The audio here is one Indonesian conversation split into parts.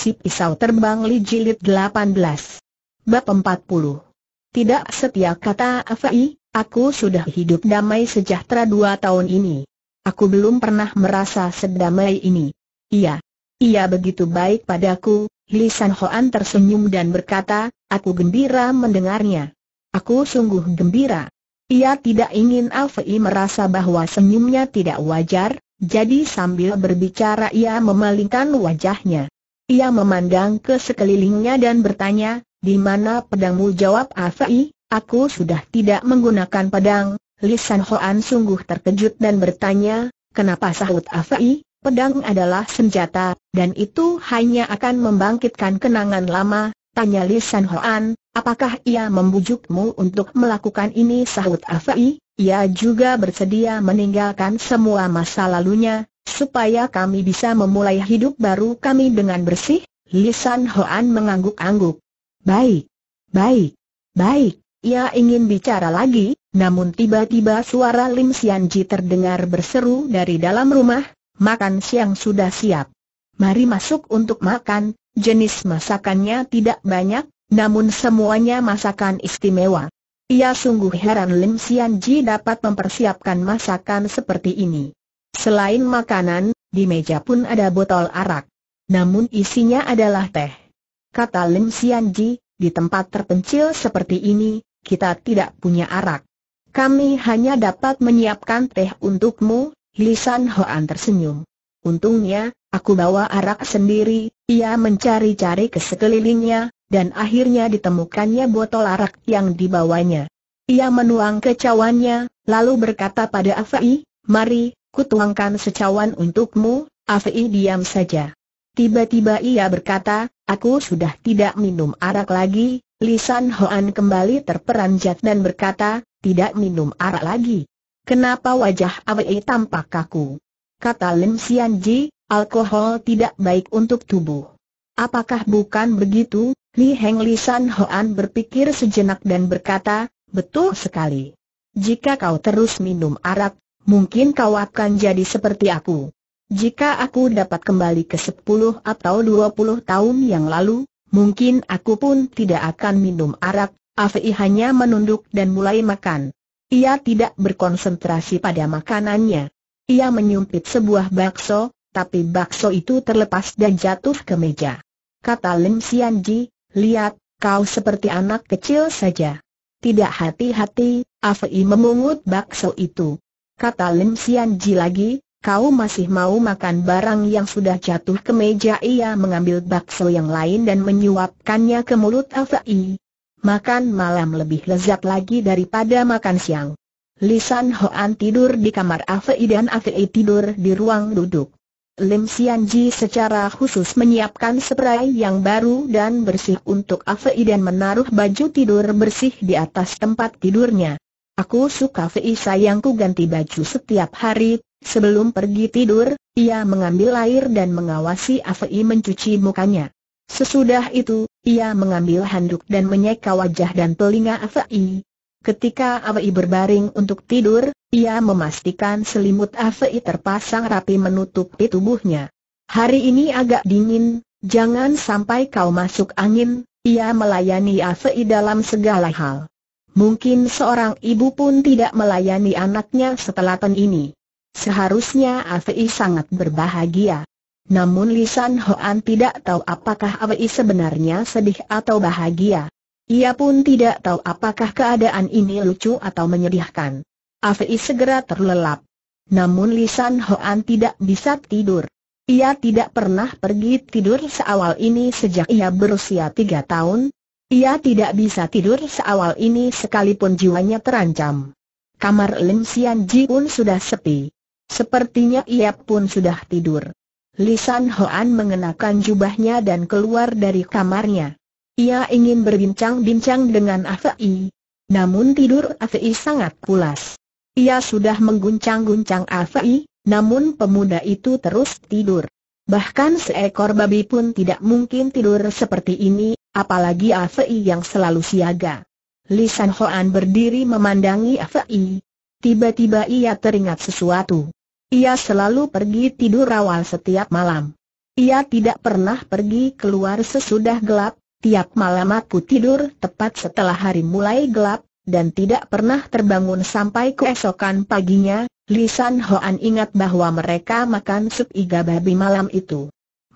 Si Pisau Terbang Li Jilid 18 Bab 40 Tidak setia kata Afai, aku sudah hidup damai sejahtera dua tahun ini. Aku belum pernah merasa sedamai ini. Iya. Iya begitu baik padaku, Li San Hoan tersenyum dan berkata, aku gembira mendengarnya. Aku sungguh gembira. Ia tidak ingin Afai merasa bahwa senyumnya tidak wajar, jadi sambil berbicara ia memalingkan wajahnya. Ia memandang ke sekelilingnya dan bertanya, di mana pedangmu jawab Afai, aku sudah tidak menggunakan pedang. Lisan Hoan sungguh terkejut dan bertanya, kenapa sahut Afai, pedang adalah senjata, dan itu hanya akan membangkitkan kenangan lama, tanya Lisan Hoan, apakah ia membujukmu untuk melakukan ini sahut Afai, ia juga bersedia meninggalkan semua masa lalunya, supaya kami bisa memulai hidup baru kami dengan bersih? Lisan Hoan mengangguk-angguk. Baik, baik, baik. Ia ingin bicara lagi, namun tiba-tiba suara Lim Sianji terdengar berseru dari dalam rumah, makan siang sudah siap. Mari masuk untuk makan, jenis masakannya tidak banyak, namun semuanya masakan istimewa. Ia sungguh heran Lim Sianji dapat mempersiapkan masakan seperti ini. Selain makanan, di meja pun ada botol arak. Namun isinya adalah teh. Kata Lim Sianji, di tempat terpencil seperti ini, kita tidak punya arak. Kami hanya dapat menyiapkan teh untukmu, Lisan Hoan tersenyum. Untungnya, aku bawa arak sendiri, ia mencari-cari ke sekelilingnya, dan akhirnya ditemukannya botol arak yang dibawanya. Ia menuang ke cawannya, lalu berkata pada Afai, mari, tuangkan secawan untukmu, Afi diam saja. Tiba-tiba ia berkata, aku sudah tidak minum arak lagi, Lisan Hoan kembali terperanjat dan berkata, tidak minum arak lagi. Kenapa wajah Afi tampak kaku? Kata Lim Sian Ji, alkohol tidak baik untuk tubuh. Apakah bukan begitu? Li Heng Lisan Hoan berpikir sejenak dan berkata, betul sekali. Jika kau terus minum arak, mungkin kau akan jadi seperti aku. Jika aku dapat kembali ke 10 atau 20 tahun yang lalu, mungkin aku pun tidak akan minum arak, Afi hanya menunduk dan mulai makan. Ia tidak berkonsentrasi pada makanannya. Ia menyumpit sebuah bakso, tapi bakso itu terlepas dan jatuh ke meja. Kata Lim Xianji, lihat, kau seperti anak kecil saja. Tidak hati-hati, Afi memungut bakso itu kata Lim Sian Ji lagi, kau masih mau makan barang yang sudah jatuh ke meja ia mengambil bakso yang lain dan menyuapkannya ke mulut Afai. Makan malam lebih lezat lagi daripada makan siang. Lisan Hoan tidur di kamar Afei dan Afei tidur di ruang duduk. Lim Sian Ji secara khusus menyiapkan seprai yang baru dan bersih untuk Afei dan menaruh baju tidur bersih di atas tempat tidurnya. Aku suka Fei sayangku ganti baju setiap hari, sebelum pergi tidur, ia mengambil air dan mengawasi Afei mencuci mukanya. Sesudah itu, ia mengambil handuk dan menyeka wajah dan telinga Afei. Ketika Afei berbaring untuk tidur, ia memastikan selimut Afei terpasang rapi menutupi tubuhnya. Hari ini agak dingin, jangan sampai kau masuk angin, ia melayani Afei dalam segala hal. Mungkin seorang ibu pun tidak melayani anaknya setelah ten ini. Seharusnya Avi sangat berbahagia. Namun Lisan Hoan tidak tahu apakah Avi sebenarnya sedih atau bahagia. Ia pun tidak tahu apakah keadaan ini lucu atau menyedihkan. Avi segera terlelap. Namun Lisan Hoan tidak bisa tidur. Ia tidak pernah pergi tidur seawal ini sejak ia berusia tiga tahun, ia tidak bisa tidur seawal ini sekalipun jiwanya terancam. Kamar Lim Sian Ji pun sudah sepi. Sepertinya ia pun sudah tidur. Lisan Hoan mengenakan jubahnya dan keluar dari kamarnya. Ia ingin berbincang-bincang dengan Afei. Namun tidur Afei sangat pulas. Ia sudah mengguncang-guncang Afei, namun pemuda itu terus tidur. Bahkan seekor babi pun tidak mungkin tidur seperti ini, Apalagi Afei yang selalu siaga. Li San Hoan berdiri memandangi Afei. Tiba-tiba ia teringat sesuatu. Ia selalu pergi tidur awal setiap malam. Ia tidak pernah pergi keluar sesudah gelap, tiap malam aku tidur tepat setelah hari mulai gelap, dan tidak pernah terbangun sampai keesokan paginya, Lisan Hoan ingat bahwa mereka makan sup iga babi malam itu.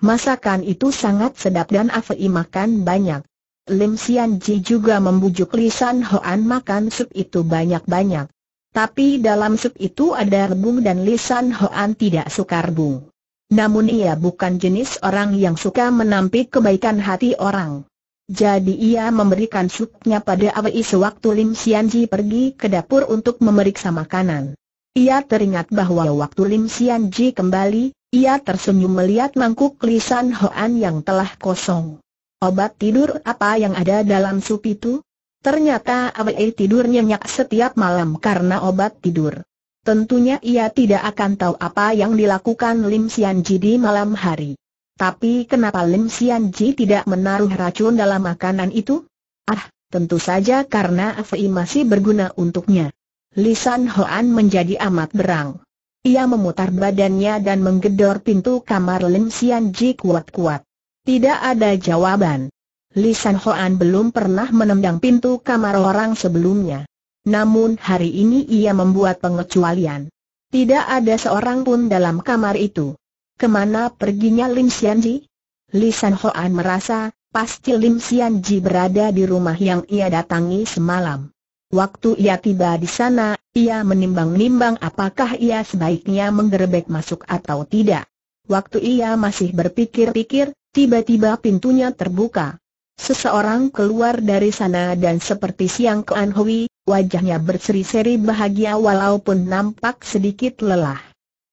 Masakan itu sangat sedap dan Afei makan banyak. Lim Sian Ji juga membujuk Lisan Hoan makan sup itu banyak-banyak. Tapi dalam sup itu ada rebung dan Lisan Hoan tidak suka rebung. Namun ia bukan jenis orang yang suka menampik kebaikan hati orang. Jadi ia memberikan supnya pada Afei sewaktu Lim Sian Ji pergi ke dapur untuk memeriksa makanan. Ia teringat bahwa waktu Lim Sian Ji kembali, ia tersenyum melihat mangkuk lisan Hoan yang telah kosong. Obat tidur apa yang ada dalam sup itu? Ternyata Awei tidur nyenyak setiap malam karena obat tidur. Tentunya ia tidak akan tahu apa yang dilakukan Lim Sian Ji di malam hari. Tapi kenapa Lim Sian Ji tidak menaruh racun dalam makanan itu? Ah, tentu saja karena Awei masih berguna untuknya. Lisan Hoan menjadi amat berang. Ia memutar badannya dan menggedor pintu kamar Lim Sian Ji kuat-kuat. Tidak ada jawaban. Li San Hoan belum pernah menendang pintu kamar orang sebelumnya. Namun hari ini ia membuat pengecualian. Tidak ada seorang pun dalam kamar itu. Kemana perginya Lim Sian Ji? Li San Hoan merasa, pasti Lim Sian Ji berada di rumah yang ia datangi semalam. Waktu ia tiba di sana, ia menimbang-nimbang apakah ia sebaiknya menggerebek masuk atau tidak. Waktu ia masih berpikir-pikir, tiba-tiba pintunya terbuka. Seseorang keluar dari sana dan seperti siang ke Anhui, wajahnya berseri-seri bahagia walaupun nampak sedikit lelah.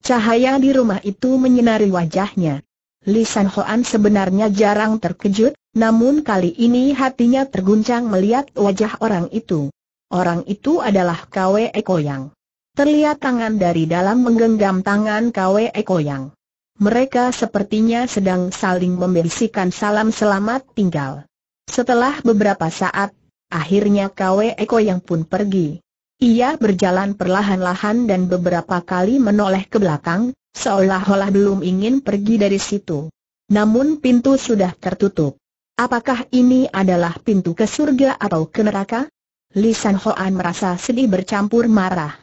Cahaya di rumah itu menyinari wajahnya. Li San Hoan sebenarnya jarang terkejut, namun kali ini hatinya terguncang melihat wajah orang itu. Orang itu adalah Kwe Yang. Terlihat tangan dari dalam menggenggam tangan Kwe Ekoyang. Mereka sepertinya sedang saling memberisikan salam selamat tinggal. Setelah beberapa saat, akhirnya Kwe Yang pun pergi. Ia berjalan perlahan-lahan dan beberapa kali menoleh ke belakang, seolah-olah belum ingin pergi dari situ. Namun pintu sudah tertutup. Apakah ini adalah pintu ke surga atau ke neraka? Lisan Hoan merasa sedih bercampur marah.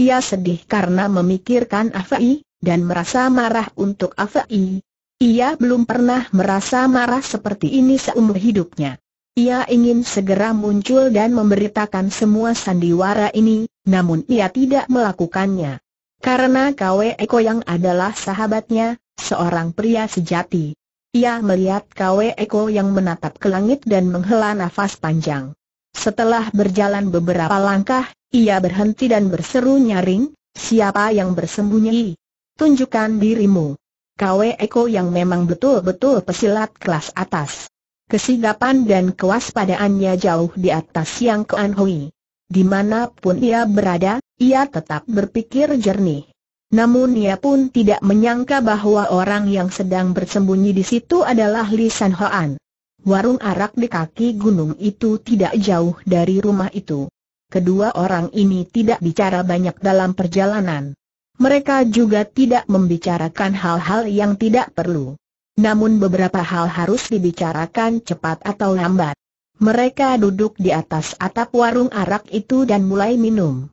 Ia sedih karena memikirkan Afai, dan merasa marah untuk Afai. Ia belum pernah merasa marah seperti ini seumur hidupnya. Ia ingin segera muncul dan memberitakan semua sandiwara ini, namun ia tidak melakukannya. Karena Kwe Eko yang adalah sahabatnya, seorang pria sejati. Ia melihat Kwe Eko yang menatap ke langit dan menghela nafas panjang. Setelah berjalan beberapa langkah, ia berhenti dan berseru nyaring, siapa yang bersembunyi? Tunjukkan dirimu. Kwe Eko yang memang betul-betul pesilat kelas atas. Kesigapan dan kewaspadaannya jauh di atas yang Kuan Hui. Dimanapun ia berada, ia tetap berpikir jernih. Namun ia pun tidak menyangka bahwa orang yang sedang bersembunyi di situ adalah Li San Hoan warung arak di kaki gunung itu tidak jauh dari rumah itu. Kedua orang ini tidak bicara banyak dalam perjalanan. Mereka juga tidak membicarakan hal-hal yang tidak perlu. Namun beberapa hal harus dibicarakan cepat atau lambat. Mereka duduk di atas atap warung arak itu dan mulai minum.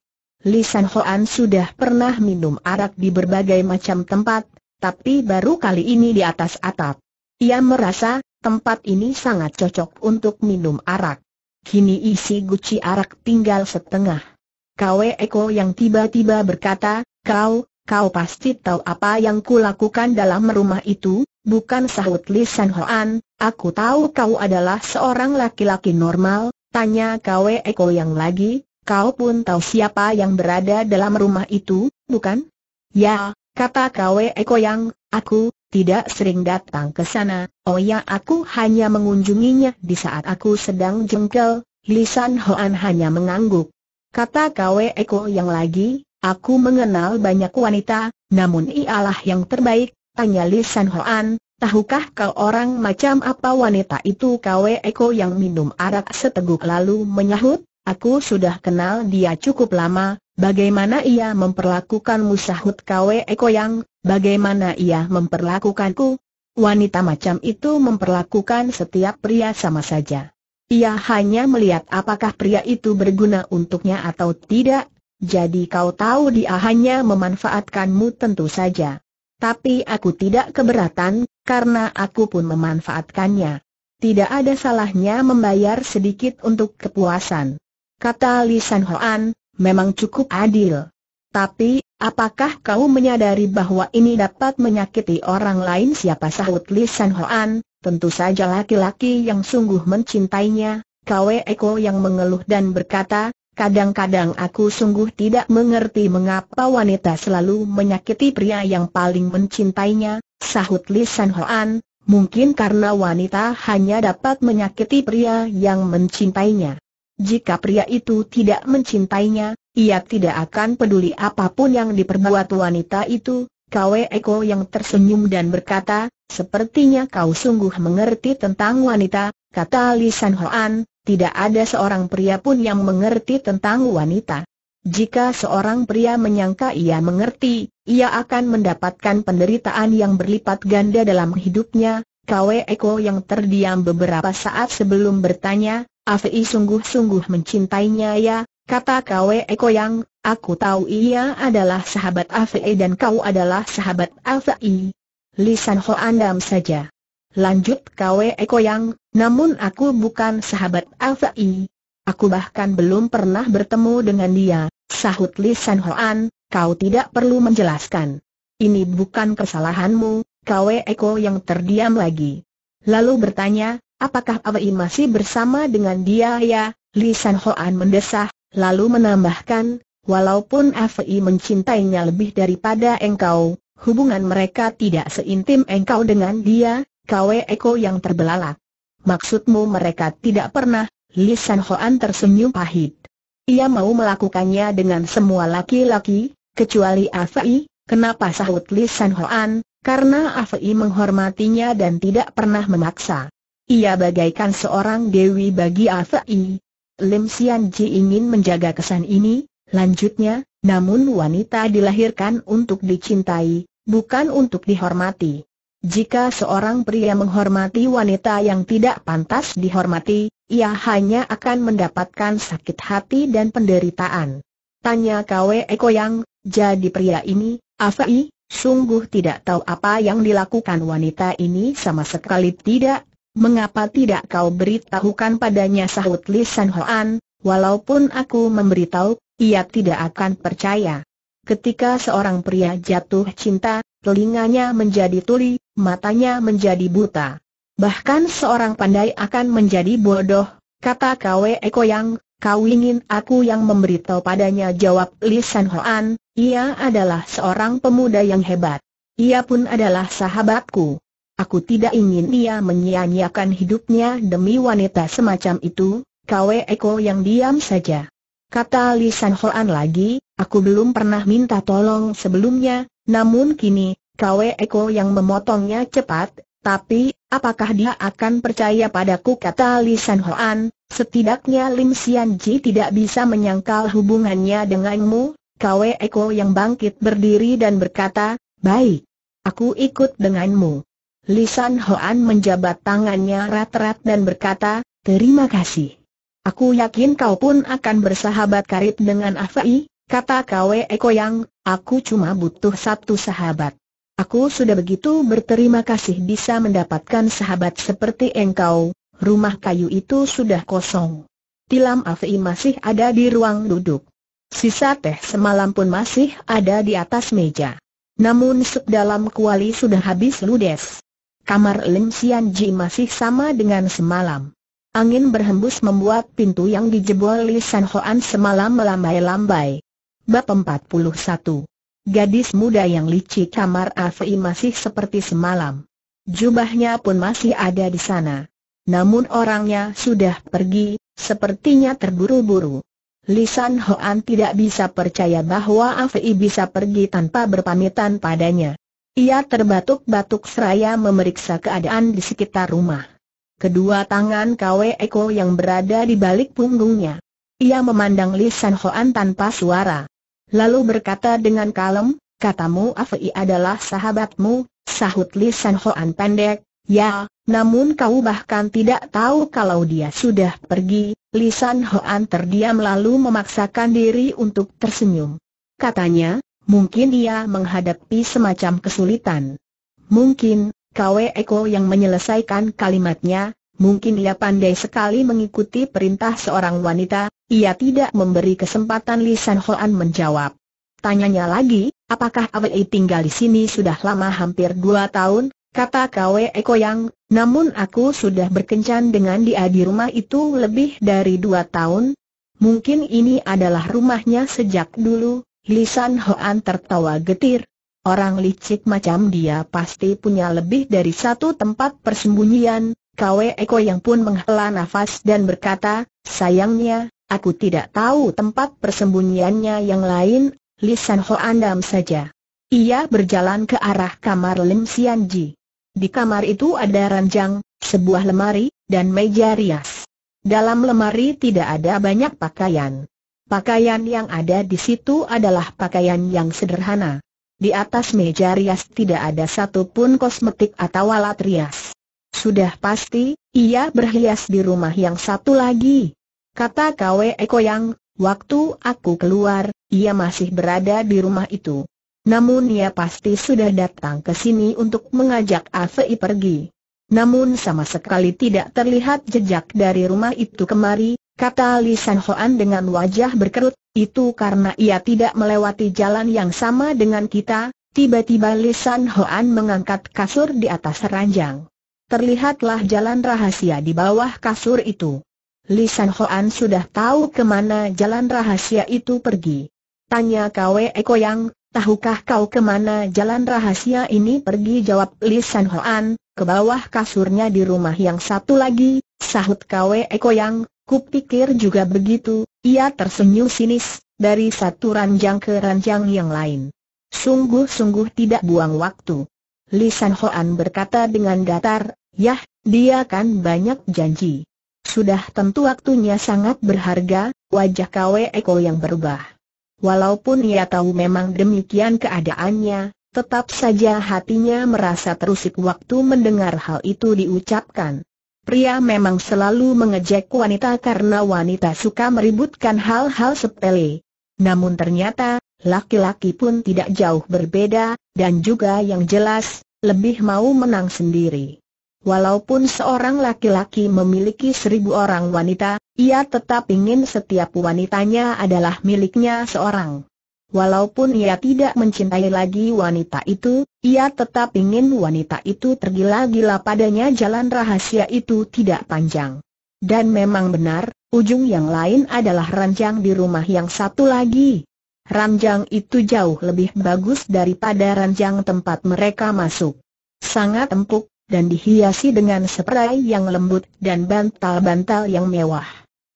Li San Hoan sudah pernah minum arak di berbagai macam tempat, tapi baru kali ini di atas atap. Ia merasa tempat ini sangat cocok untuk minum arak. Kini isi guci arak tinggal setengah. Kwe Eko yang tiba-tiba berkata, kau, kau pasti tahu apa yang kulakukan dalam rumah itu, bukan sahut Li San Hoan, aku tahu kau adalah seorang laki-laki normal, tanya Kwe Eko yang lagi, kau pun tahu siapa yang berada dalam rumah itu, bukan? Ya, kata Kwe Eko yang, aku, tidak sering datang ke sana, oh ya aku hanya mengunjunginya di saat aku sedang jengkel, Lisan Hoan hanya mengangguk. Kata Kwe Eko yang lagi, aku mengenal banyak wanita, namun ialah yang terbaik, tanya Lisan Hoan, tahukah kau orang macam apa wanita itu Kwe Eko yang minum arak seteguk lalu menyahut, aku sudah kenal dia cukup lama, bagaimana ia memperlakukan musahut Kwe Eko yang, Bagaimana ia memperlakukanku? Wanita macam itu memperlakukan setiap pria sama saja. Ia hanya melihat apakah pria itu berguna untuknya atau tidak, jadi kau tahu dia hanya memanfaatkanmu tentu saja. Tapi aku tidak keberatan, karena aku pun memanfaatkannya. Tidak ada salahnya membayar sedikit untuk kepuasan. Kata Lisan Hoan, memang cukup adil. Tapi, Apakah kau menyadari bahwa ini dapat menyakiti orang lain siapa sahut Li San Hoan, tentu saja laki-laki yang sungguh mencintainya, Kwe Eko yang mengeluh dan berkata, kadang-kadang aku sungguh tidak mengerti mengapa wanita selalu menyakiti pria yang paling mencintainya, sahut Li San Hoan, mungkin karena wanita hanya dapat menyakiti pria yang mencintainya. Jika pria itu tidak mencintainya, ia tidak akan peduli apapun yang diperbuat wanita itu, Kwe Eko yang tersenyum dan berkata, sepertinya kau sungguh mengerti tentang wanita, kata Li San Hoan, tidak ada seorang pria pun yang mengerti tentang wanita. Jika seorang pria menyangka ia mengerti, ia akan mendapatkan penderitaan yang berlipat ganda dalam hidupnya, Kwe Eko yang terdiam beberapa saat sebelum bertanya, Afi sungguh-sungguh mencintainya ya, kata Kwe Eko yang, aku tahu ia adalah sahabat Afi dan kau adalah sahabat Afi. Lisan Ho Andam saja. Lanjut Kwe Eko yang, namun aku bukan sahabat Afi. Aku bahkan belum pernah bertemu dengan dia, sahut Lisan An. kau tidak perlu menjelaskan. Ini bukan kesalahanmu, Kwe Eko yang terdiam lagi. Lalu bertanya, Apakah Awei masih bersama dengan dia ya? Li San Hoan mendesah, lalu menambahkan, walaupun Awei mencintainya lebih daripada engkau, hubungan mereka tidak seintim engkau dengan dia, Kwe Eko yang terbelalak. Maksudmu mereka tidak pernah, Li San Hoan tersenyum pahit. Ia mau melakukannya dengan semua laki-laki, kecuali Afei, kenapa sahut Li San Hoan, karena Afei menghormatinya dan tidak pernah memaksa. Ia bagaikan seorang dewi bagi Afei. Lim Sian Ji ingin menjaga kesan ini, lanjutnya, namun wanita dilahirkan untuk dicintai, bukan untuk dihormati. Jika seorang pria menghormati wanita yang tidak pantas dihormati, ia hanya akan mendapatkan sakit hati dan penderitaan. Tanya Kwe Eko yang, jadi pria ini, Afei, sungguh tidak tahu apa yang dilakukan wanita ini sama sekali tidak Mengapa tidak kau beritahukan padanya sahut Li San Hoan, walaupun aku memberitahu, ia tidak akan percaya. Ketika seorang pria jatuh cinta, telinganya menjadi tuli, matanya menjadi buta. Bahkan seorang pandai akan menjadi bodoh, kata Kwe Eko yang Kau ingin aku yang memberitahu padanya jawab Li San Hoan, ia adalah seorang pemuda yang hebat. Ia pun adalah sahabatku. Aku tidak ingin dia menyia-nyiakan hidupnya demi wanita semacam itu, Kwe Eko yang diam saja. Kata Li San Hoan lagi, aku belum pernah minta tolong sebelumnya, namun kini, Kwe Eko yang memotongnya cepat, tapi, apakah dia akan percaya padaku kata Li San Hoan, setidaknya Lim Sian Ji tidak bisa menyangkal hubungannya denganmu, Kwe Eko yang bangkit berdiri dan berkata, baik, aku ikut denganmu. Lisan Hoan menjabat tangannya rat-rat dan berkata, terima kasih. Aku yakin kau pun akan bersahabat karib dengan Afai, kata Kwe Eko yang, aku cuma butuh satu sahabat. Aku sudah begitu berterima kasih bisa mendapatkan sahabat seperti engkau, rumah kayu itu sudah kosong. Tilam Afai masih ada di ruang duduk. Sisa teh semalam pun masih ada di atas meja. Namun sup dalam kuali sudah habis ludes kamar Lim Sian Ji masih sama dengan semalam. Angin berhembus membuat pintu yang dijebol Li San Hoan semalam melambai-lambai. Bab 41 Gadis muda yang licik kamar Afi masih seperti semalam. Jubahnya pun masih ada di sana. Namun orangnya sudah pergi, sepertinya terburu-buru. Lisan Hoan tidak bisa percaya bahwa Afi bisa pergi tanpa berpamitan padanya. Ia terbatuk-batuk seraya memeriksa keadaan di sekitar rumah. Kedua tangan Kwe Eko yang berada di balik punggungnya. Ia memandang Li Hoan tanpa suara. Lalu berkata dengan kalem, katamu Afei adalah sahabatmu, sahut Li Hoan pendek, ya, namun kau bahkan tidak tahu kalau dia sudah pergi, Li Hoan terdiam lalu memaksakan diri untuk tersenyum. Katanya, Mungkin ia menghadapi semacam kesulitan. Mungkin, Kwe Eko yang menyelesaikan kalimatnya, mungkin ia pandai sekali mengikuti perintah seorang wanita, ia tidak memberi kesempatan Lisan San Hoan menjawab. Tanyanya lagi, apakah Awei tinggal di sini sudah lama hampir dua tahun, kata Kwe Eko yang, namun aku sudah berkencan dengan dia di rumah itu lebih dari dua tahun. Mungkin ini adalah rumahnya sejak dulu, Lisan Hoan tertawa getir. Orang licik macam dia pasti punya lebih dari satu tempat persembunyian. Kwe Eko yang pun menghela nafas dan berkata, sayangnya, aku tidak tahu tempat persembunyiannya yang lain, Lisan Hoan dam saja. Ia berjalan ke arah kamar Lim Sian Ji. Di kamar itu ada ranjang, sebuah lemari, dan meja rias. Dalam lemari tidak ada banyak pakaian. Pakaian yang ada di situ adalah pakaian yang sederhana. Di atas meja rias tidak ada satupun kosmetik atau alat rias. Sudah pasti, ia berhias di rumah yang satu lagi. Kata Kwe Eko yang, waktu aku keluar, ia masih berada di rumah itu. Namun ia pasti sudah datang ke sini untuk mengajak Avi pergi. Namun sama sekali tidak terlihat jejak dari rumah itu kemari, kata Li San Hoan dengan wajah berkerut, itu karena ia tidak melewati jalan yang sama dengan kita, tiba-tiba Li San Hoan mengangkat kasur di atas ranjang. Terlihatlah jalan rahasia di bawah kasur itu. Li San Hoan sudah tahu kemana jalan rahasia itu pergi. Tanya Kwe Eko tahukah kau kemana jalan rahasia ini pergi? Jawab Li San Hoan, ke bawah kasurnya di rumah yang satu lagi, sahut Kwe Eko Kupikir juga begitu, ia tersenyum sinis, dari satu ranjang ke ranjang yang lain. Sungguh-sungguh tidak buang waktu. Lisan Hoan berkata dengan datar, Yah, dia kan banyak janji. Sudah tentu waktunya sangat berharga, wajah Kwe Eko yang berubah. Walaupun ia tahu memang demikian keadaannya, tetap saja hatinya merasa terusik waktu mendengar hal itu diucapkan. Pria memang selalu mengejek wanita karena wanita suka meributkan hal-hal sepele. Namun ternyata, laki-laki pun tidak jauh berbeda, dan juga yang jelas, lebih mau menang sendiri. Walaupun seorang laki-laki memiliki seribu orang wanita, ia tetap ingin setiap wanitanya adalah miliknya seorang. Walaupun ia tidak mencintai lagi wanita itu, ia tetap ingin wanita itu tergila-gila padanya jalan rahasia itu tidak panjang. Dan memang benar, ujung yang lain adalah ranjang di rumah yang satu lagi. Ranjang itu jauh lebih bagus daripada ranjang tempat mereka masuk. Sangat empuk, dan dihiasi dengan spray yang lembut dan bantal-bantal yang mewah.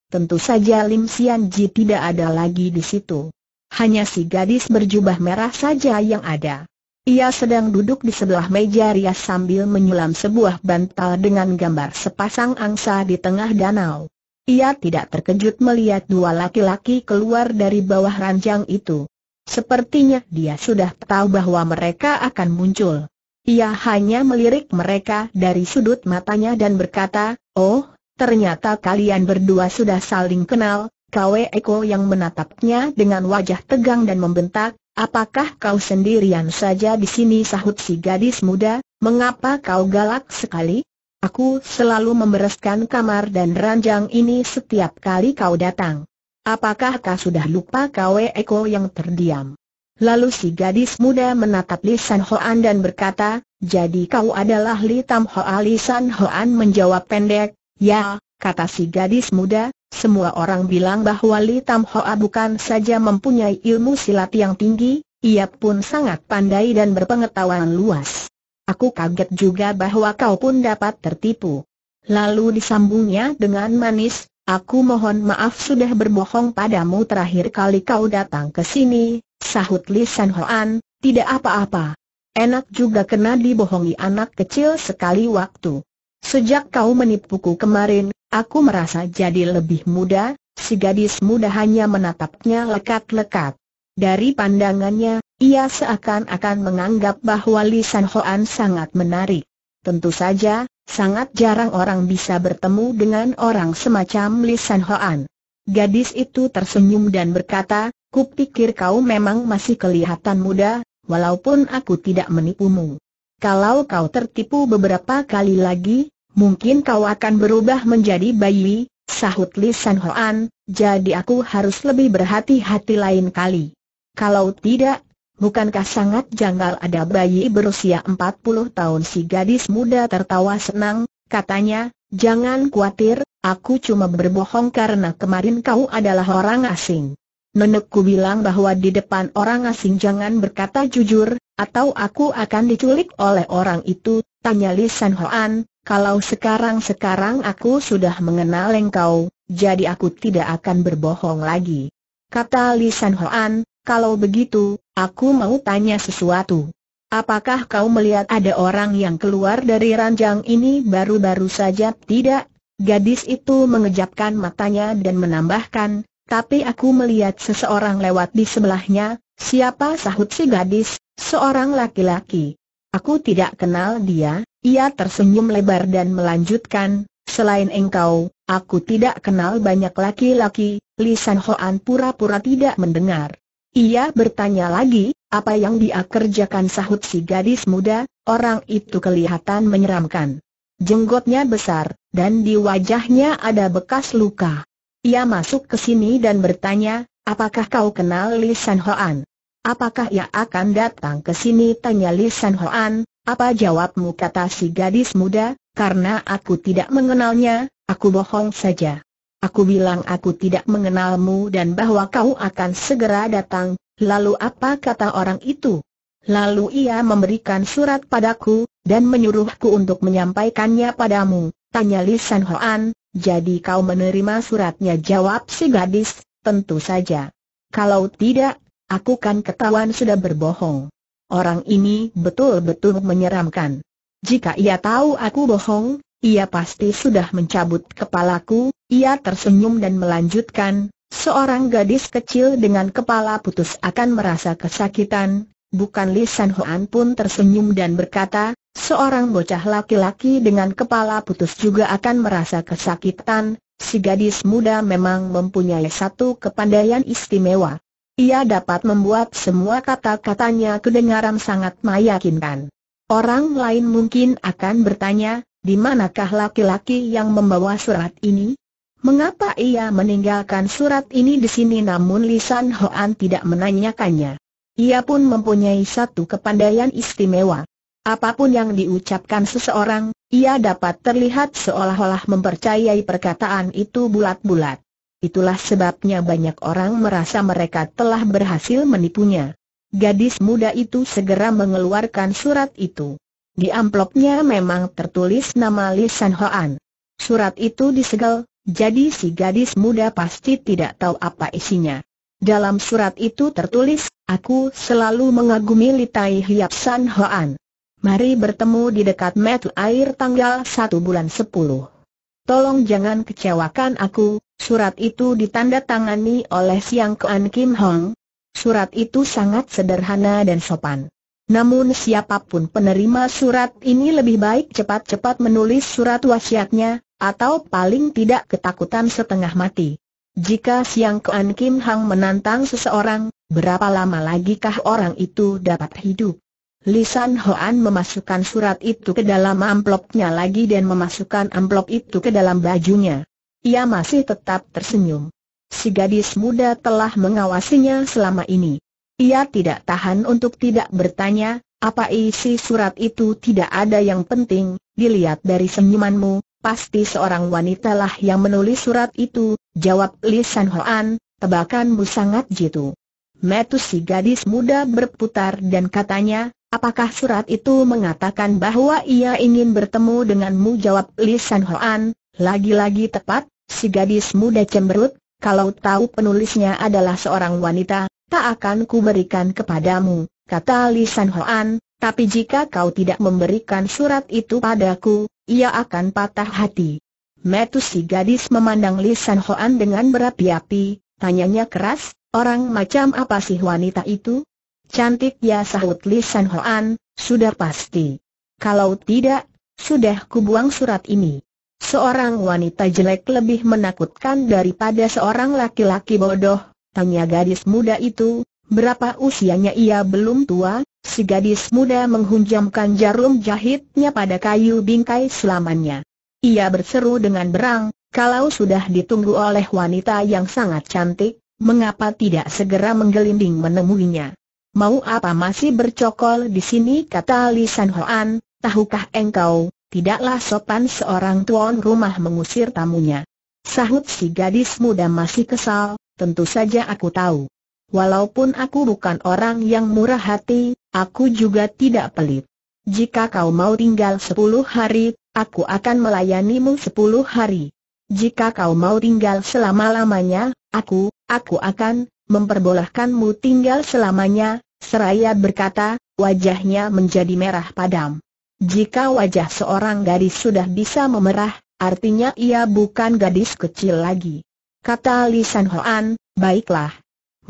Tentu saja Lim Sian Ji tidak ada lagi di situ. Hanya si gadis berjubah merah saja yang ada. Ia sedang duduk di sebelah meja rias sambil menyulam sebuah bantal dengan gambar sepasang angsa di tengah danau. Ia tidak terkejut melihat dua laki-laki keluar dari bawah ranjang itu. Sepertinya dia sudah tahu bahwa mereka akan muncul. Ia hanya melirik mereka dari sudut matanya dan berkata, Oh, ternyata kalian berdua sudah saling kenal, Kwe Eko yang menatapnya dengan wajah tegang dan membentak, apakah kau sendirian saja di sini sahut si gadis muda, mengapa kau galak sekali? Aku selalu membereskan kamar dan ranjang ini setiap kali kau datang. Apakah kau sudah lupa Kwe Eko yang terdiam? Lalu si gadis muda menatap Li San Hoan dan berkata, jadi kau adalah Li Tam Hoa Li San Hoan menjawab pendek, ya, kata si gadis muda, semua orang bilang bahwa Li Tam Hoa bukan saja mempunyai ilmu silat yang tinggi, ia pun sangat pandai dan berpengetahuan luas. Aku kaget juga bahwa kau pun dapat tertipu. Lalu disambungnya dengan manis, aku mohon maaf sudah berbohong padamu terakhir kali kau datang ke sini, sahut Li San Hoan, tidak apa-apa. Enak juga kena dibohongi anak kecil sekali waktu. Sejak kau menipuku kemarin, aku merasa jadi lebih muda, si gadis muda hanya menatapnya lekat-lekat. Dari pandangannya, ia seakan-akan menganggap bahwa Li San Hoan sangat menarik. Tentu saja, sangat jarang orang bisa bertemu dengan orang semacam Li San Hoan. Gadis itu tersenyum dan berkata, kupikir kau memang masih kelihatan muda, walaupun aku tidak menipumu. Kalau kau tertipu beberapa kali lagi, mungkin kau akan berubah menjadi bayi, sahut Li San Hoan, jadi aku harus lebih berhati-hati lain kali. Kalau tidak, bukankah sangat janggal ada bayi berusia 40 tahun si gadis muda tertawa senang, katanya, jangan khawatir, aku cuma berbohong karena kemarin kau adalah orang asing. Nenekku bilang bahwa di depan orang asing jangan berkata jujur, atau aku akan diculik oleh orang itu, tanya Li San Hoan, kalau sekarang-sekarang aku sudah mengenal engkau, jadi aku tidak akan berbohong lagi. Kata Li San Hoan, kalau begitu, aku mau tanya sesuatu. Apakah kau melihat ada orang yang keluar dari ranjang ini baru-baru saja? Tidak. Gadis itu mengejapkan matanya dan menambahkan, tapi aku melihat seseorang lewat di sebelahnya, Siapa sahut si gadis, seorang laki-laki. Aku tidak kenal dia, ia tersenyum lebar dan melanjutkan, selain engkau, aku tidak kenal banyak laki-laki, Lisan Hoan pura-pura tidak mendengar. Ia bertanya lagi, apa yang dia kerjakan sahut si gadis muda, orang itu kelihatan menyeramkan. Jenggotnya besar, dan di wajahnya ada bekas luka. Ia masuk ke sini dan bertanya, apakah kau kenal Lisan Hoan? Apakah ia akan datang ke sini? Tanya Li San Hoan. Apa jawabmu? Kata si gadis muda. Karena aku tidak mengenalnya, aku bohong saja. Aku bilang aku tidak mengenalmu dan bahwa kau akan segera datang. Lalu apa kata orang itu? Lalu ia memberikan surat padaku, dan menyuruhku untuk menyampaikannya padamu. Tanya Li San Hoan, jadi kau menerima suratnya? Jawab si gadis, tentu saja. Kalau tidak, Aku kan ketahuan sudah berbohong. Orang ini betul-betul menyeramkan. Jika ia tahu aku bohong, ia pasti sudah mencabut kepalaku, ia tersenyum dan melanjutkan, seorang gadis kecil dengan kepala putus akan merasa kesakitan, bukan Lisan Huan pun tersenyum dan berkata, seorang bocah laki-laki dengan kepala putus juga akan merasa kesakitan, si gadis muda memang mempunyai satu kepandaian istimewa. Ia dapat membuat semua kata-katanya kedengaran sangat meyakinkan. Orang lain mungkin akan bertanya, di manakah laki-laki yang membawa surat ini? Mengapa ia meninggalkan surat ini di sini namun Lisan Hoan tidak menanyakannya. Ia pun mempunyai satu kepandaian istimewa. Apapun yang diucapkan seseorang, ia dapat terlihat seolah-olah mempercayai perkataan itu bulat-bulat. Itulah sebabnya banyak orang merasa mereka telah berhasil menipunya. Gadis muda itu segera mengeluarkan surat itu. Di amplopnya memang tertulis nama Li San Hoan. Surat itu disegel, jadi si gadis muda pasti tidak tahu apa isinya. Dalam surat itu tertulis, aku selalu mengagumi Li Tai Hiap San Hoan. Mari bertemu di dekat Metu Air tanggal 1 bulan 10 tolong jangan kecewakan aku, surat itu ditandatangani oleh Siang Kuan Kim Hong. Surat itu sangat sederhana dan sopan. Namun siapapun penerima surat ini lebih baik cepat-cepat menulis surat wasiatnya, atau paling tidak ketakutan setengah mati. Jika Siang Kuan Kim Hong menantang seseorang, berapa lama lagikah orang itu dapat hidup? Lisan Hoan memasukkan surat itu ke dalam amplopnya lagi dan memasukkan amplop itu ke dalam bajunya. Ia masih tetap tersenyum. Si gadis muda telah mengawasinya selama ini. Ia tidak tahan untuk tidak bertanya, apa isi surat itu tidak ada yang penting, dilihat dari senyumanmu, pasti seorang wanita lah yang menulis surat itu, jawab Lisan Hoan, tebakanmu sangat jitu. Metu si gadis muda berputar dan katanya, Apakah surat itu mengatakan bahwa ia ingin bertemu denganmu? Jawab Li San Hoan, lagi-lagi tepat, si gadis muda cemberut, kalau tahu penulisnya adalah seorang wanita, tak akan kuberikan kepadamu, kata Li San Hoan, tapi jika kau tidak memberikan surat itu padaku, ia akan patah hati. Metu si gadis memandang Li San Hoan dengan berapi-api, tanyanya keras, orang macam apa sih wanita itu? Cantik ya sahut Li Hoan, sudah pasti. Kalau tidak, sudah kubuang surat ini. Seorang wanita jelek lebih menakutkan daripada seorang laki-laki bodoh, tanya gadis muda itu, berapa usianya ia belum tua, si gadis muda menghunjamkan jarum jahitnya pada kayu bingkai selamanya. Ia berseru dengan berang, kalau sudah ditunggu oleh wanita yang sangat cantik, mengapa tidak segera menggelinding menemuinya? Mau apa masih bercokol di sini kata Li San Hoan, tahukah engkau, tidaklah sopan seorang tuan rumah mengusir tamunya. Sahut si gadis muda masih kesal, tentu saja aku tahu. Walaupun aku bukan orang yang murah hati, aku juga tidak pelit. Jika kau mau tinggal sepuluh hari, aku akan melayanimu sepuluh hari. Jika kau mau tinggal selama-lamanya, aku, aku akan, memperbolehkanmu tinggal selamanya, seraya berkata, wajahnya menjadi merah padam. Jika wajah seorang gadis sudah bisa memerah, artinya ia bukan gadis kecil lagi. Kata Li Hoan, baiklah.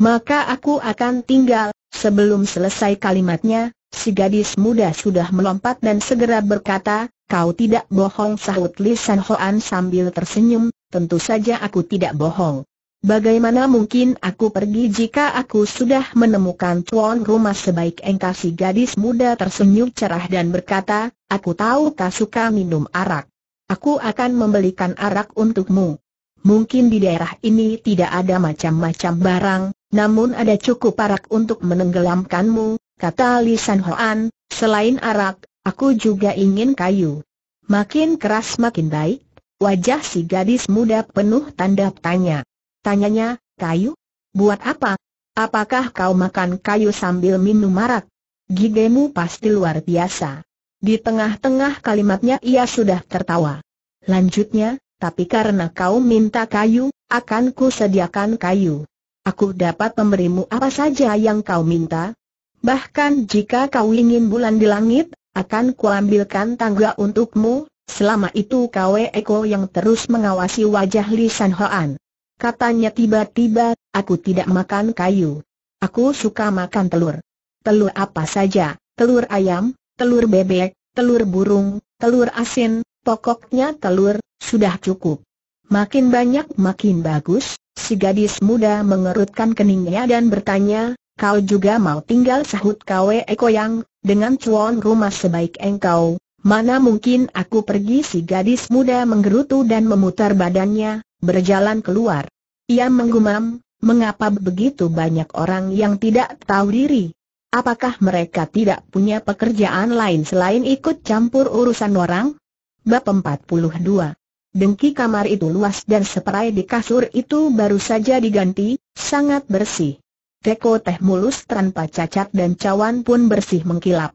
Maka aku akan tinggal, sebelum selesai kalimatnya, si gadis muda sudah melompat dan segera berkata, kau tidak bohong sahut Li Hoan sambil tersenyum, tentu saja aku tidak bohong. Bagaimana mungkin aku pergi jika aku sudah menemukan tuan rumah sebaik engkau si gadis muda tersenyum cerah dan berkata, aku tahu kau suka minum arak. Aku akan membelikan arak untukmu. Mungkin di daerah ini tidak ada macam-macam barang, namun ada cukup arak untuk menenggelamkanmu, kata Li Hoan, selain arak, aku juga ingin kayu. Makin keras makin baik, wajah si gadis muda penuh tanda tanya. Tanyanya, kayu? Buat apa? Apakah kau makan kayu sambil minum marak? Gigemu pasti luar biasa. Di tengah-tengah kalimatnya ia sudah tertawa. Lanjutnya, tapi karena kau minta kayu, akan ku sediakan kayu. Aku dapat memberimu apa saja yang kau minta. Bahkan jika kau ingin bulan di langit, akan kuambilkan tangga untukmu, selama itu kau Eko yang terus mengawasi wajah Li San Katanya tiba-tiba, aku tidak makan kayu. Aku suka makan telur. Telur apa saja, telur ayam, telur bebek, telur burung, telur asin, pokoknya telur, sudah cukup. Makin banyak makin bagus, si gadis muda mengerutkan keningnya dan bertanya, kau juga mau tinggal sahut kawe Eko yang, dengan cuan rumah sebaik engkau, mana mungkin aku pergi si gadis muda menggerutu dan memutar badannya, berjalan keluar. Ia menggumam, mengapa begitu banyak orang yang tidak tahu diri? Apakah mereka tidak punya pekerjaan lain selain ikut campur urusan orang? Bab 42 Dengki kamar itu luas dan seperai di kasur itu baru saja diganti, sangat bersih. Teko teh mulus tanpa cacat dan cawan pun bersih mengkilap.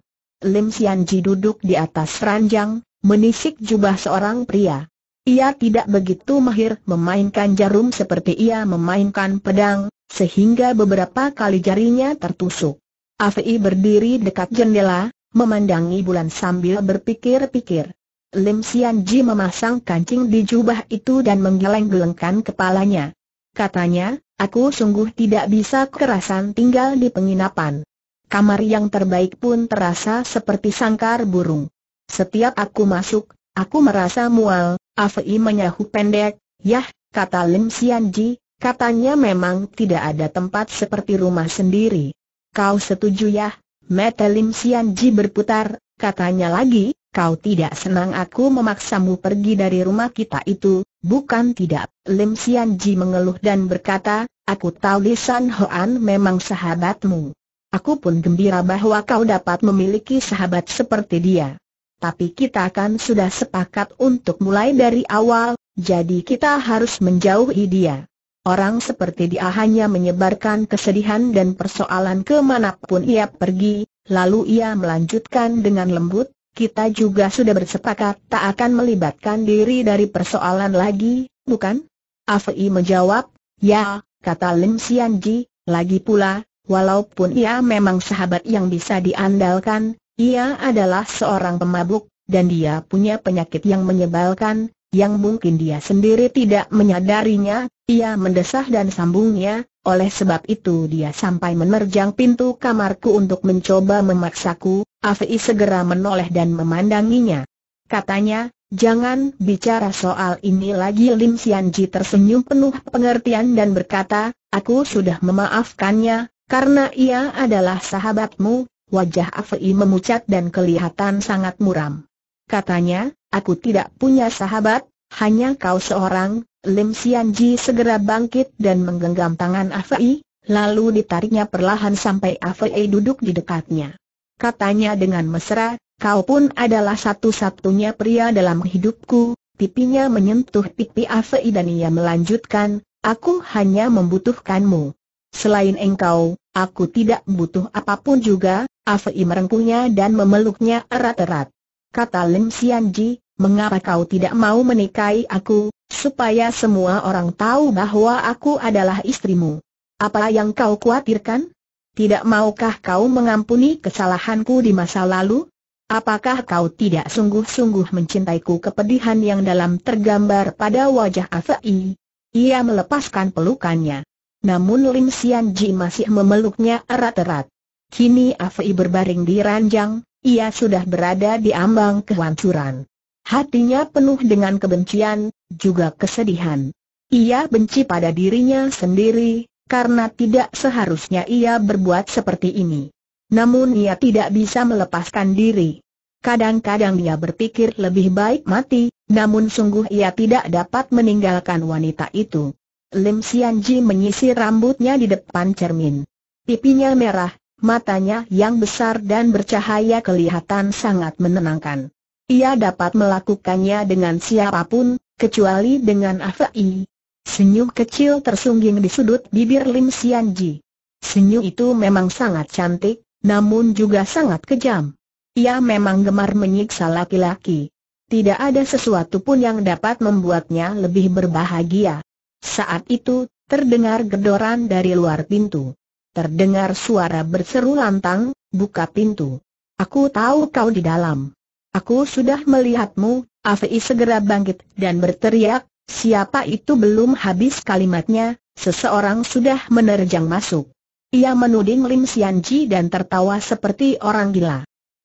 Lim Sianji duduk di atas ranjang, menisik jubah seorang pria. Ia tidak begitu mahir memainkan jarum seperti ia memainkan pedang, sehingga beberapa kali jarinya tertusuk. Afi berdiri dekat jendela, memandangi bulan sambil berpikir-pikir. Lim Sian Ji memasang kancing di jubah itu dan menggeleng-gelengkan kepalanya. Katanya, aku sungguh tidak bisa kerasan tinggal di penginapan. Kamar yang terbaik pun terasa seperti sangkar burung. Setiap aku masuk, aku merasa mual, Afei menyahu pendek, yah, kata Lim Ji, katanya memang tidak ada tempat seperti rumah sendiri. Kau setuju ya? Mata Lim Ji berputar, katanya lagi, kau tidak senang aku memaksamu pergi dari rumah kita itu, bukan tidak. Lim Ji mengeluh dan berkata, aku tahu Lisan Hoan memang sahabatmu. Aku pun gembira bahwa kau dapat memiliki sahabat seperti dia tapi kita kan sudah sepakat untuk mulai dari awal, jadi kita harus menjauhi dia. Orang seperti dia hanya menyebarkan kesedihan dan persoalan kemanapun ia pergi, lalu ia melanjutkan dengan lembut, kita juga sudah bersepakat tak akan melibatkan diri dari persoalan lagi, bukan? Afi menjawab, ya, kata Lim Ji, lagi pula, walaupun ia memang sahabat yang bisa diandalkan, ia adalah seorang pemabuk, dan dia punya penyakit yang menyebalkan, yang mungkin dia sendiri tidak menyadarinya, ia mendesah dan sambungnya, oleh sebab itu dia sampai menerjang pintu kamarku untuk mencoba memaksaku, Afi segera menoleh dan memandanginya. Katanya, jangan bicara soal ini lagi Lim Xianji tersenyum penuh pengertian dan berkata, aku sudah memaafkannya, karena ia adalah sahabatmu, Wajah Afei memucat dan kelihatan sangat muram. Katanya, aku tidak punya sahabat, hanya kau seorang, Lim Sianji segera bangkit dan menggenggam tangan Afei, lalu ditariknya perlahan sampai Afei duduk di dekatnya. Katanya dengan mesra, kau pun adalah satu-satunya pria dalam hidupku, pipinya menyentuh pipi Afei dan ia melanjutkan, aku hanya membutuhkanmu. Selain engkau, Aku tidak butuh apapun juga, Afei merengkuhnya dan memeluknya erat-erat. Kata Lim Ji, mengapa kau tidak mau menikahi aku, supaya semua orang tahu bahwa aku adalah istrimu? Apa yang kau khawatirkan? Tidak maukah kau mengampuni kesalahanku di masa lalu? Apakah kau tidak sungguh-sungguh mencintaiku kepedihan yang dalam tergambar pada wajah Afei? Ia melepaskan pelukannya namun Lim Sian Ji masih memeluknya erat-erat. Kini Afi berbaring di ranjang, ia sudah berada di ambang kehancuran. Hatinya penuh dengan kebencian, juga kesedihan. Ia benci pada dirinya sendiri, karena tidak seharusnya ia berbuat seperti ini. Namun ia tidak bisa melepaskan diri. Kadang-kadang ia berpikir lebih baik mati, namun sungguh ia tidak dapat meninggalkan wanita itu. Lim Sianji menyisir rambutnya di depan cermin. Pipinya merah, matanya yang besar dan bercahaya kelihatan sangat menenangkan. Ia dapat melakukannya dengan siapapun, kecuali dengan Afei. Senyum kecil tersungging di sudut bibir Lim Sianji. Senyum itu memang sangat cantik, namun juga sangat kejam. Ia memang gemar menyiksa laki-laki. Tidak ada sesuatu pun yang dapat membuatnya lebih berbahagia. Saat itu, terdengar gedoran dari luar pintu. Terdengar suara berseru lantang, buka pintu. Aku tahu kau di dalam. Aku sudah melihatmu, Afi segera bangkit dan berteriak, siapa itu belum habis kalimatnya, seseorang sudah menerjang masuk. Ia menuding Lim Sianji dan tertawa seperti orang gila.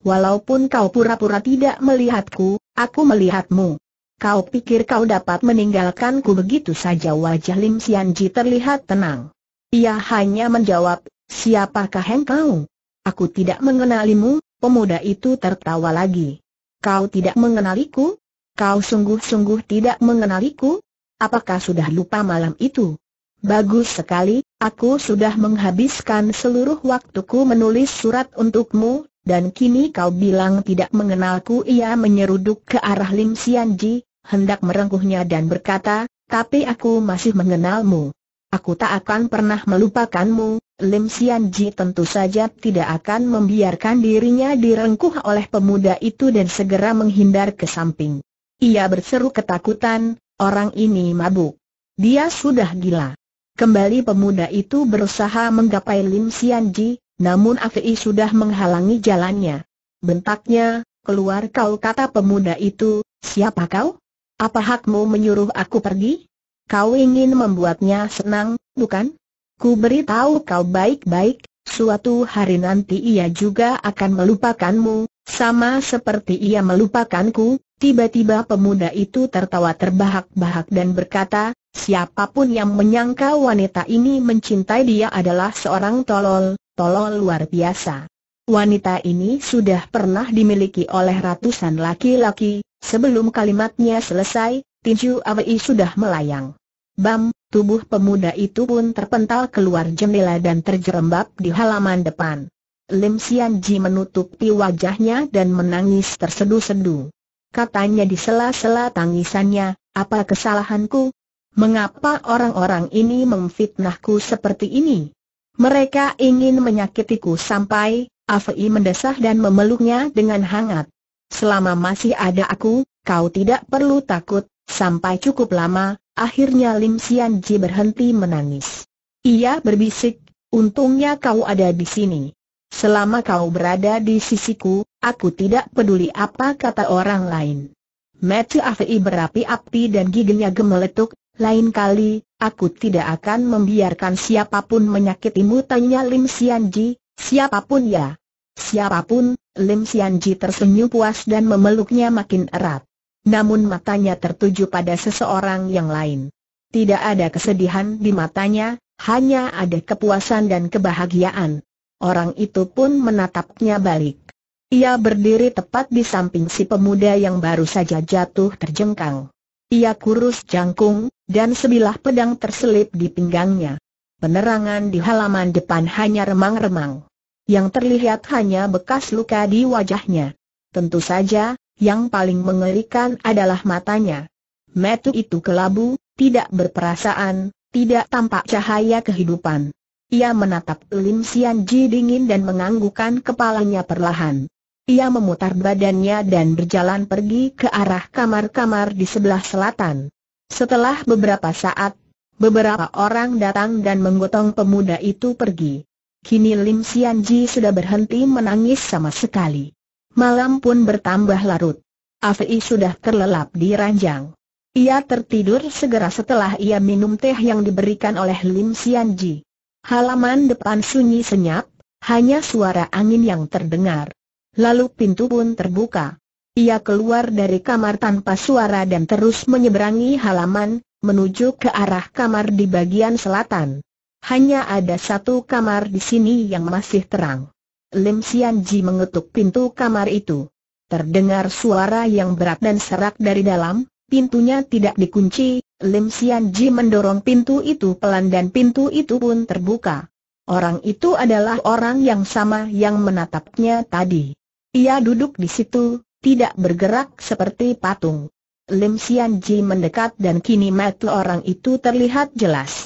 Walaupun kau pura-pura tidak melihatku, aku melihatmu. Kau pikir kau dapat meninggalkanku begitu saja wajah Lim Sianji terlihat tenang. Ia hanya menjawab, siapakah engkau? Aku tidak mengenalimu, pemuda itu tertawa lagi. Kau tidak mengenaliku? Kau sungguh-sungguh tidak mengenaliku? Apakah sudah lupa malam itu? Bagus sekali, aku sudah menghabiskan seluruh waktuku menulis surat untukmu, dan kini kau bilang tidak mengenalku ia menyeruduk ke arah Lim Sianji, hendak merengkuhnya dan berkata, tapi aku masih mengenalmu. Aku tak akan pernah melupakanmu, Lim Sian Ji tentu saja tidak akan membiarkan dirinya direngkuh oleh pemuda itu dan segera menghindar ke samping. Ia berseru ketakutan, orang ini mabuk. Dia sudah gila. Kembali pemuda itu berusaha menggapai Lim Sian Ji, namun Afi sudah menghalangi jalannya. Bentaknya, keluar kau kata pemuda itu, siapa kau? Apa hakmu menyuruh aku pergi? Kau ingin membuatnya senang, bukan? Ku beritahu kau baik-baik, suatu hari nanti ia juga akan melupakanmu, sama seperti ia melupakanku. Tiba-tiba pemuda itu tertawa terbahak-bahak dan berkata, siapapun yang menyangka wanita ini mencintai dia adalah seorang tolol, tolol luar biasa. Wanita ini sudah pernah dimiliki oleh ratusan laki-laki, Sebelum kalimatnya selesai, Tinju Awei sudah melayang. Bam, tubuh pemuda itu pun terpental keluar jendela dan terjerembab di halaman depan. Lim Sian Ji menutupi wajahnya dan menangis tersedu-sedu. Katanya di sela-sela tangisannya, apa kesalahanku? Mengapa orang-orang ini memfitnahku seperti ini? Mereka ingin menyakitiku sampai, Afei mendesah dan memeluknya dengan hangat. Selama masih ada aku, kau tidak perlu takut, sampai cukup lama, akhirnya Lim Sian Ji berhenti menangis. Ia berbisik, untungnya kau ada di sini. Selama kau berada di sisiku, aku tidak peduli apa kata orang lain. Mati Afei berapi-api dan giginya gemeletuk, lain kali, aku tidak akan membiarkan siapapun menyakitimu tanya Lim Sian Ji, siapapun ya. Siapapun, Lim Sianji tersenyum puas dan memeluknya makin erat. Namun matanya tertuju pada seseorang yang lain. Tidak ada kesedihan di matanya, hanya ada kepuasan dan kebahagiaan. Orang itu pun menatapnya balik. Ia berdiri tepat di samping si pemuda yang baru saja jatuh terjengkang. Ia kurus jangkung, dan sebilah pedang terselip di pinggangnya. Penerangan di halaman depan hanya remang-remang yang terlihat hanya bekas luka di wajahnya. Tentu saja, yang paling mengerikan adalah matanya. Metu itu kelabu, tidak berperasaan, tidak tampak cahaya kehidupan. Ia menatap Lim Sian Ji dingin dan menganggukkan kepalanya perlahan. Ia memutar badannya dan berjalan pergi ke arah kamar-kamar di sebelah selatan. Setelah beberapa saat, beberapa orang datang dan menggotong pemuda itu pergi. Kini Lim Sian Ji sudah berhenti menangis sama sekali. Malam pun bertambah larut. Afei sudah terlelap di ranjang. Ia tertidur segera setelah ia minum teh yang diberikan oleh Lim Sian Ji. Halaman depan sunyi senyap, hanya suara angin yang terdengar. Lalu pintu pun terbuka. Ia keluar dari kamar tanpa suara dan terus menyeberangi halaman, menuju ke arah kamar di bagian selatan. Hanya ada satu kamar di sini yang masih terang. Lim Sian Ji mengetuk pintu kamar itu. Terdengar suara yang berat dan serak dari dalam, pintunya tidak dikunci, Lim Sian Ji mendorong pintu itu pelan dan pintu itu pun terbuka. Orang itu adalah orang yang sama yang menatapnya tadi. Ia duduk di situ, tidak bergerak seperti patung. Lim Sian Ji mendekat dan kini mata orang itu terlihat jelas.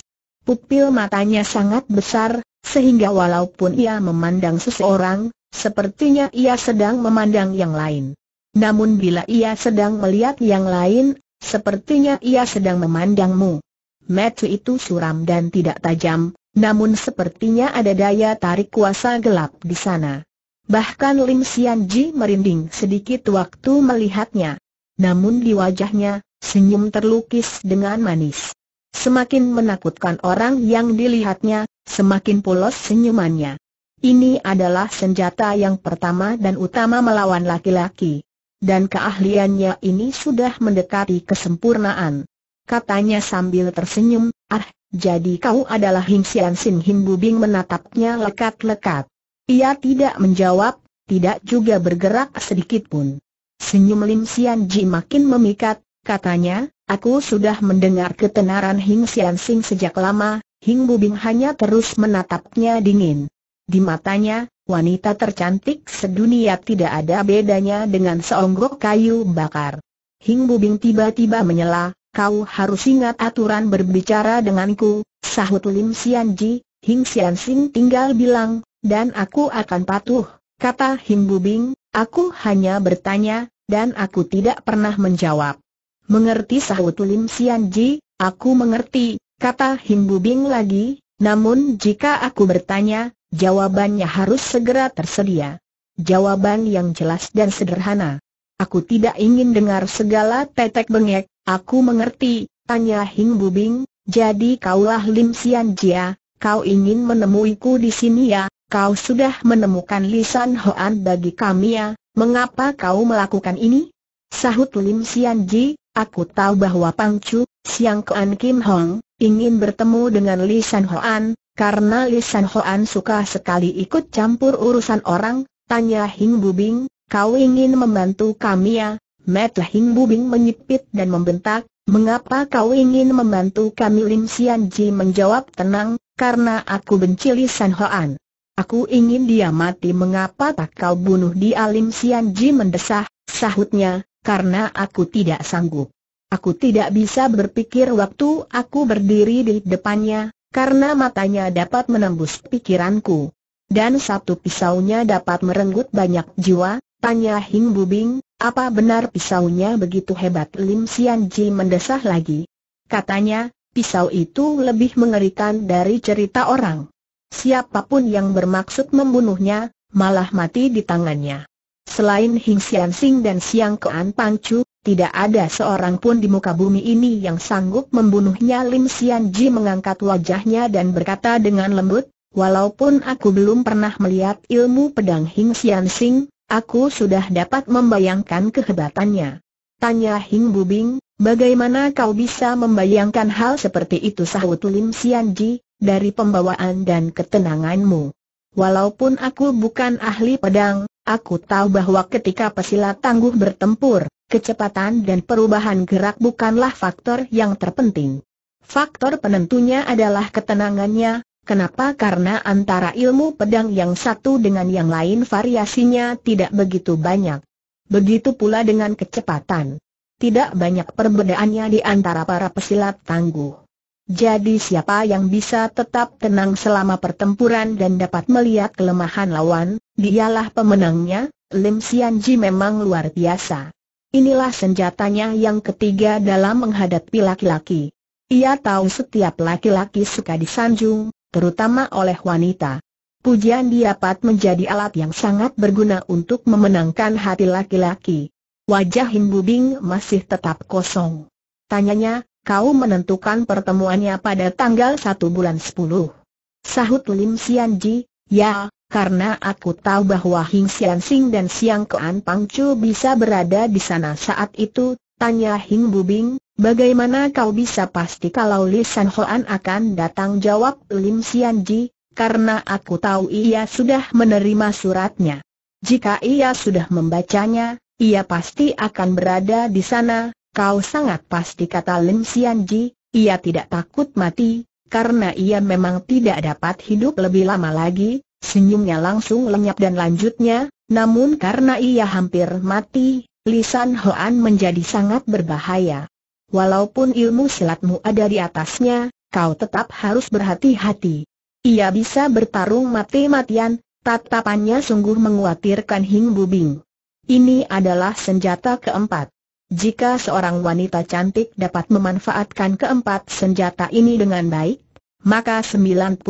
Pupil matanya sangat besar, sehingga walaupun ia memandang seseorang, sepertinya ia sedang memandang yang lain. Namun bila ia sedang melihat yang lain, sepertinya ia sedang memandangmu. Mata itu suram dan tidak tajam, namun sepertinya ada daya tarik kuasa gelap di sana. Bahkan Lim Sian Ji merinding sedikit waktu melihatnya. Namun di wajahnya, senyum terlukis dengan manis. Semakin menakutkan orang yang dilihatnya, semakin polos senyumannya. Ini adalah senjata yang pertama dan utama melawan laki-laki. Dan keahliannya ini sudah mendekati kesempurnaan. Katanya sambil tersenyum, ah, jadi kau adalah Hing Sian Sin Hin Bubing menatapnya lekat-lekat. Ia tidak menjawab, tidak juga bergerak sedikitpun. Senyum Lim Sian Ji makin memikat, Katanya, aku sudah mendengar ketenaran Hing Sian Sing sejak lama, Hing Bubing hanya terus menatapnya dingin. Di matanya, wanita tercantik sedunia tidak ada bedanya dengan seonggok kayu bakar. Hing Bubing tiba-tiba menyela, kau harus ingat aturan berbicara denganku, sahut Lim Sian Ji, Hing Sian Sing tinggal bilang, dan aku akan patuh, kata Hing Bubing, aku hanya bertanya, dan aku tidak pernah menjawab. Mengerti sahut Lim Sian Ji, aku mengerti, kata Him Bubing lagi, namun jika aku bertanya, jawabannya harus segera tersedia. Jawaban yang jelas dan sederhana. Aku tidak ingin dengar segala tetek bengek, aku mengerti, tanya Hing Bubing, jadi kaulah Lim Sian ya, kau ingin menemuiku di sini ya, kau sudah menemukan Lisan Hoan bagi kami ya, mengapa kau melakukan ini? Sahut Lim Sian Ji, Aku tahu bahwa Pang Chu, Siang Kean Kim Hong, ingin bertemu dengan Li San Hoan, karena Li San Hoan suka sekali ikut campur urusan orang, tanya Hing Bubing, kau ingin membantu kami ya? Matt Hing Bubing menyipit dan membentak, mengapa kau ingin membantu kami Lim Sian Ji menjawab tenang, karena aku benci Li San Hoan. Aku ingin dia mati mengapa tak kau bunuh dia Lim Sian Ji mendesah, sahutnya, karena aku tidak sanggup. Aku tidak bisa berpikir waktu aku berdiri di depannya, karena matanya dapat menembus pikiranku. Dan satu pisaunya dapat merenggut banyak jiwa, tanya Hing Bubing, apa benar pisaunya begitu hebat Lim Sian Ji mendesah lagi. Katanya, pisau itu lebih mengerikan dari cerita orang. Siapapun yang bermaksud membunuhnya, malah mati di tangannya. Selain Hing Sian Sing dan Siang Kean Pang Chu, tidak ada seorang pun di muka bumi ini yang sanggup membunuhnya Lim Sian Ji mengangkat wajahnya dan berkata dengan lembut, Walaupun aku belum pernah melihat ilmu pedang Hing Sian Sing, aku sudah dapat membayangkan kehebatannya. Tanya Hing Bubing, bagaimana kau bisa membayangkan hal seperti itu sahut Lim Sian Ji, dari pembawaan dan ketenanganmu. Walaupun aku bukan ahli pedang, Aku tahu bahwa ketika pesilat tangguh bertempur, kecepatan dan perubahan gerak bukanlah faktor yang terpenting. Faktor penentunya adalah ketenangannya, kenapa? Karena antara ilmu pedang yang satu dengan yang lain variasinya tidak begitu banyak. Begitu pula dengan kecepatan. Tidak banyak perbedaannya di antara para pesilat tangguh. Jadi siapa yang bisa tetap tenang selama pertempuran dan dapat melihat kelemahan lawan, dialah pemenangnya, Lim Xianji memang luar biasa. Inilah senjatanya yang ketiga dalam menghadapi laki-laki. Ia tahu setiap laki-laki suka disanjung, terutama oleh wanita. Pujian dia dapat menjadi alat yang sangat berguna untuk memenangkan hati laki-laki. Wajah Himbubing masih tetap kosong. Tanyanya, kau menentukan pertemuannya pada tanggal 1 bulan 10. Sahut Lim Sian Ji, ya, karena aku tahu bahwa Hing Sian Sing dan Siang Kean Pang Chu bisa berada di sana saat itu, tanya Hing Bubing, bagaimana kau bisa pasti kalau Li San Hoan akan datang jawab Lim Sian Ji, karena aku tahu ia sudah menerima suratnya. Jika ia sudah membacanya, ia pasti akan berada di sana, Kau sangat pasti kata Lim Xianji, ia tidak takut mati, karena ia memang tidak dapat hidup lebih lama lagi, senyumnya langsung lenyap dan lanjutnya, namun karena ia hampir mati, lisan Hoan menjadi sangat berbahaya. Walaupun ilmu silatmu ada di atasnya, kau tetap harus berhati-hati. Ia bisa bertarung mati-matian, tatapannya sungguh menguatirkan Hing Bubing. Ini adalah senjata keempat. Jika seorang wanita cantik dapat memanfaatkan keempat senjata ini dengan baik, maka 99%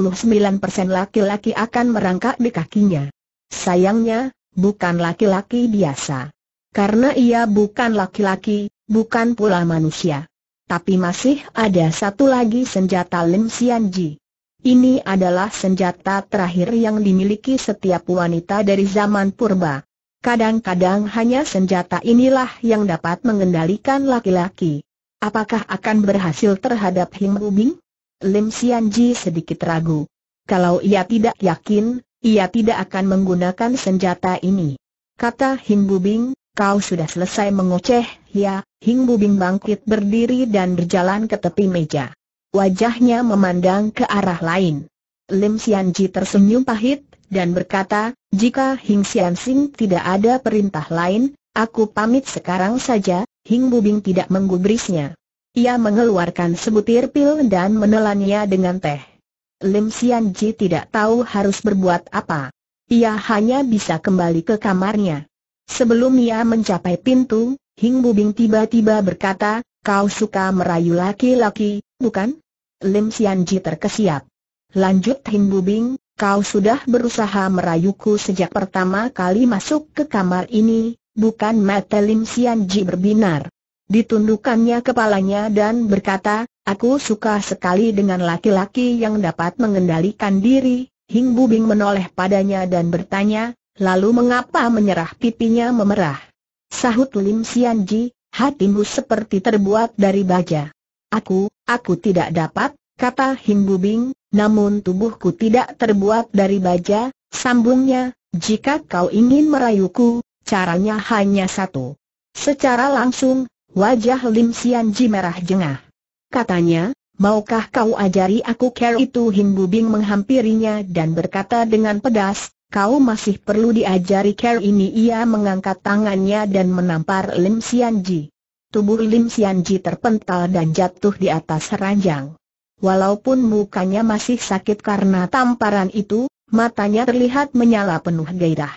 laki-laki akan merangkak di kakinya. Sayangnya, bukan laki-laki biasa. Karena ia bukan laki-laki, bukan pula manusia. Tapi masih ada satu lagi senjata Lim Ji. Ini adalah senjata terakhir yang dimiliki setiap wanita dari zaman purba. Kadang-kadang hanya senjata inilah yang dapat mengendalikan laki-laki. Apakah akan berhasil terhadap Him Rubing? Lim Xianji sedikit ragu. Kalau ia tidak yakin, ia tidak akan menggunakan senjata ini. Kata Him Bubing, kau sudah selesai mengoceh, ya, Him Bubing bangkit berdiri dan berjalan ke tepi meja. Wajahnya memandang ke arah lain. Lim Xianji tersenyum pahit, dan berkata, jika Hing Sian Sing tidak ada perintah lain, aku pamit sekarang saja, Hing Bubing tidak menggubrisnya. Ia mengeluarkan sebutir pil dan menelannya dengan teh. Lim Sian Ji tidak tahu harus berbuat apa. Ia hanya bisa kembali ke kamarnya. Sebelum ia mencapai pintu, Hing Bubing tiba-tiba berkata, kau suka merayu laki-laki, bukan? Lim Sian Ji terkesiap. Lanjut Hing Bubing, Kau sudah berusaha merayuku sejak pertama kali masuk ke kamar ini, bukan mata Lim Sian Ji berbinar. Ditundukannya kepalanya dan berkata, aku suka sekali dengan laki-laki yang dapat mengendalikan diri, Hing Bubing menoleh padanya dan bertanya, lalu mengapa menyerah pipinya memerah? Sahut Lim Sian Ji, hatimu seperti terbuat dari baja. Aku, aku tidak dapat, kata Himbubing, namun tubuhku tidak terbuat dari baja, sambungnya, jika kau ingin merayuku, caranya hanya satu. Secara langsung, wajah Lim Ji merah jengah. Katanya, maukah kau ajari aku care itu Himbubing menghampirinya dan berkata dengan pedas, kau masih perlu diajari care ini ia mengangkat tangannya dan menampar Lim Ji. Tubuh Lim Ji terpental dan jatuh di atas ranjang. Walaupun mukanya masih sakit karena tamparan itu, matanya terlihat menyala penuh gairah.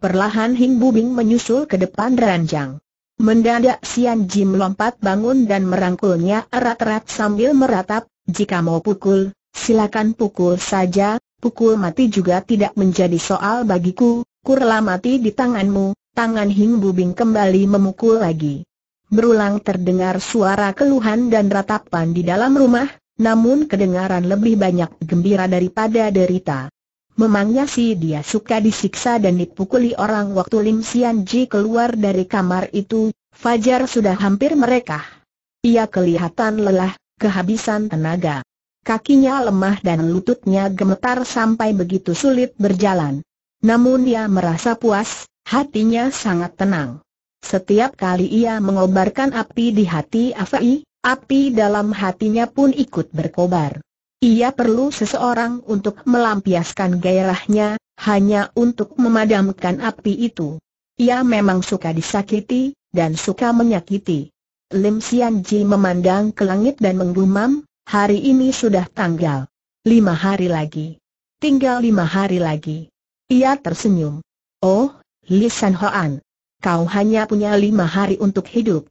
Perlahan Hing Bubing menyusul ke depan ranjang. Mendadak Sian Jim lompat bangun dan merangkulnya erat-erat sambil meratap, jika mau pukul, silakan pukul saja, pukul mati juga tidak menjadi soal bagiku, kurla mati di tanganmu, tangan Hing Bubing kembali memukul lagi. Berulang terdengar suara keluhan dan ratapan di dalam rumah, namun kedengaran lebih banyak gembira daripada derita. Memangnya si dia suka disiksa dan dipukuli orang waktu Lim Sian Ji keluar dari kamar itu, Fajar sudah hampir merekah. Ia kelihatan lelah, kehabisan tenaga. Kakinya lemah dan lututnya gemetar sampai begitu sulit berjalan. Namun ia merasa puas, hatinya sangat tenang. Setiap kali ia mengobarkan api di hati Afai, Api dalam hatinya pun ikut berkobar. Ia perlu seseorang untuk melampiaskan gairahnya, hanya untuk memadamkan api itu. Ia memang suka disakiti, dan suka menyakiti. Lim Sian Ji memandang ke langit dan menggumam, hari ini sudah tanggal. Lima hari lagi. Tinggal lima hari lagi. Ia tersenyum. Oh, Li San Hoan. Kau hanya punya lima hari untuk hidup.